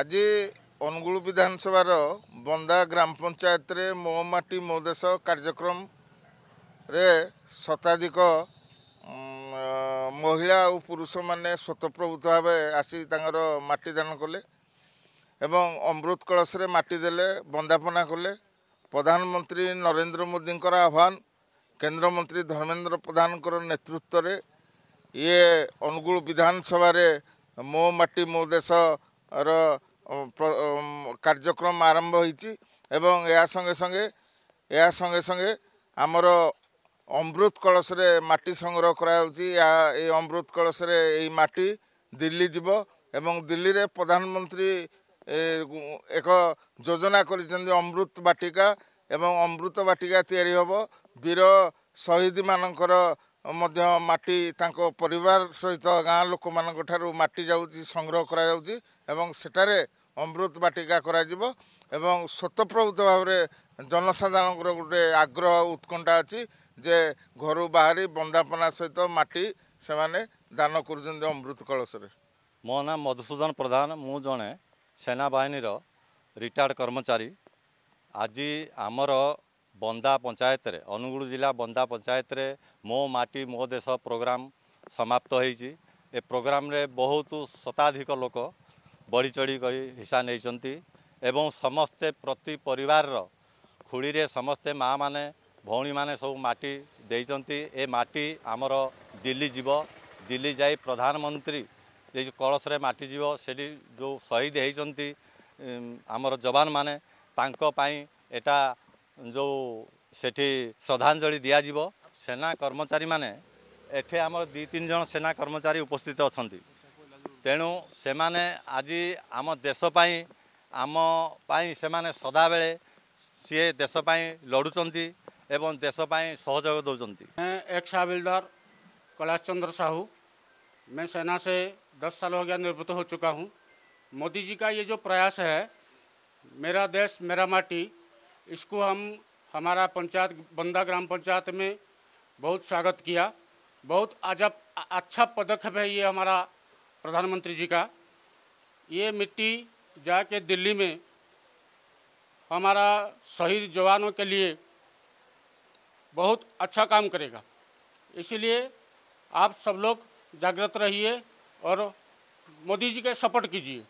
ଆଜି ଅନୁଗୁଳ ବିଧାନସଭାର ବନ୍ଦା ଗ୍ରାମ ପଞ୍ଚାୟତରେ ମୋ ମାଟି ମୋ ଦେଶ କାର୍ଯ୍ୟକ୍ରମରେ ଶତାଧିକ ମହିଳା ଆଉ ପୁରୁଷମାନେ ସ୍ୱତଃପ୍ରଭୁତ ଭାବେ ଆସି ତାଙ୍କର ମାଟି ଦାନ କଲେ ଏବଂ ଅମୃତ କଳସରେ ମାଟି ଦେଲେ ବନ୍ଦାପନା କଲେ ପ୍ରଧାନମନ୍ତ୍ରୀ ନରେନ୍ଦ୍ର ମୋଦିଙ୍କର ଆହ୍ୱାନ କେନ୍ଦ୍ରମନ୍ତ୍ରୀ ଧର୍ମେନ୍ଦ୍ର ପ୍ରଧାନଙ୍କର ନେତୃତ୍ୱରେ ଇଏ ଅନୁଗୁଳ ବିଧାନସଭାରେ ମୋ ମାଟି ମୋ ଦେଶ ର କାର୍ଯ୍ୟକ୍ରମ ଆରମ୍ଭ ହୋଇଛି ଏବଂ ଏହା ସଙ୍ଗେ ସଙ୍ଗେ ଏହା ସଙ୍ଗେ ସଙ୍ଗେ ଆମର ଅମୃତ କଳସରେ ମାଟି ସଂଗ୍ରହ କରାଯାଉଛି ଏହା ଏଇ ଅମୃତ କଳସରେ ଏଇ ମାଟି ଦିଲ୍ଲୀ ଯିବ ଏବଂ ଦିଲ୍ଲୀରେ ପ୍ରଧାନମନ୍ତ୍ରୀ ଏକ ଯୋଜନା କରିଛନ୍ତି ଅମୃତ ବାଟିକା ଏବଂ ଅମୃତ ବାଟିକା ତିଆରି ହେବ ବୀର ଶହୀଦମାନଙ୍କର ମଧ୍ୟ ମାଟି ତାଙ୍କ ପରିବାର ସହିତ ଗାଁ ଲୋକମାନଙ୍କ ଠାରୁ ମାଟି ଯାଉଛି ସଂଗ୍ରହ କରାଯାଉଛି ଏବଂ ସେଠାରେ ଅମୃତ ବାଟିକା କରାଯିବ ଏବଂ ସ୍ୱତଃପ୍ରଭୁତ ଭାବରେ ଜନସାଧାରଣଙ୍କର ଗୋଟେ ଆଗ୍ରହ ଉତ୍କଣ୍ଠା ଅଛି ଯେ ଘରୁ ବାହାରି ବନ୍ଦାପନା ସହିତ ମାଟି ସେମାନେ ଦାନ କରୁଛନ୍ତି ଅମୃତ କଳସରେ ମୋ ନାଁ ମଧୁସୂଦନ ପ୍ରଧାନ ମୁଁ ଜଣେ ସେନାବାହିନୀର ରିଟାୟାର୍ଡ଼ କର୍ମଚାରୀ ଆଜି ଆମର ବନ୍ଦା ପଞ୍ଚାୟତରେ ଅନୁଗୁଳ ଜିଲ୍ଲା ବନ୍ଦା ପଞ୍ଚାୟତରେ ମୋ ମାଟି ମୋ ଦେଶ ପ୍ରୋଗ୍ରାମ ସମାପ୍ତ ହୋଇଛି ଏ ପ୍ରୋଗ୍ରାମରେ ବହୁତ ଶତାଧିକ ଲୋକ ବଢ଼ିଚଢ଼ି କରି ହିସା ନେଇଛନ୍ତି ଏବଂ ସମସ୍ତେ ପ୍ରତି ପରିବାରର ଖୁଳିରେ ସମସ୍ତେ ମାଆମାନେ ଭଉଣୀମାନେ ସବୁ ମାଟି ଦେଇଛନ୍ତି ଏ ମାଟି ଆମର ଦିଲ୍ଲୀ ଯିବ ଦିଲ୍ଲୀ ଯାଇ ପ୍ରଧାନମନ୍ତ୍ରୀ ଏ ଯେଉଁ କଳସରେ ମାଟି ଯିବ ସେଠି ଯେଉଁ ଶହୀଦ ହୋଇଛନ୍ତି ଆମର ଯବାନମାନେ ତାଙ୍କ ପାଇଁ ଏଟା जो सेठी श्रद्धाजलि दिजिव सेना कर्मचारी मैंने ये आम दु तीन जन सेना कर्मचारी उपस्थित अच्छा तेणु से मैंने आज आम देशपाई आमपाई से सदा बेले सी देशपाई लड़ुचार देशपाई सहयोग दौरान एक्स हाविलदार कैलाश चंद्र साहू मैं सेना से दस साल हो गया निवृत्त हो चुका हूँ मोदी जी का ये जो प्रयास है मेरा देश मेरा माटी इसको हम हमारा पंचायत बंदा ग्राम पंचायत में बहुत स्वागत किया बहुत अजब अच्छा पदक्षेप है ये हमारा प्रधानमंत्री जी का ये मिट्टी जाके दिल्ली में हमारा शहीद जवानों के लिए बहुत अच्छा काम करेगा इसलिए आप सब लोग जागृत रहिए और मोदी जी के सपोर्ट कीजिए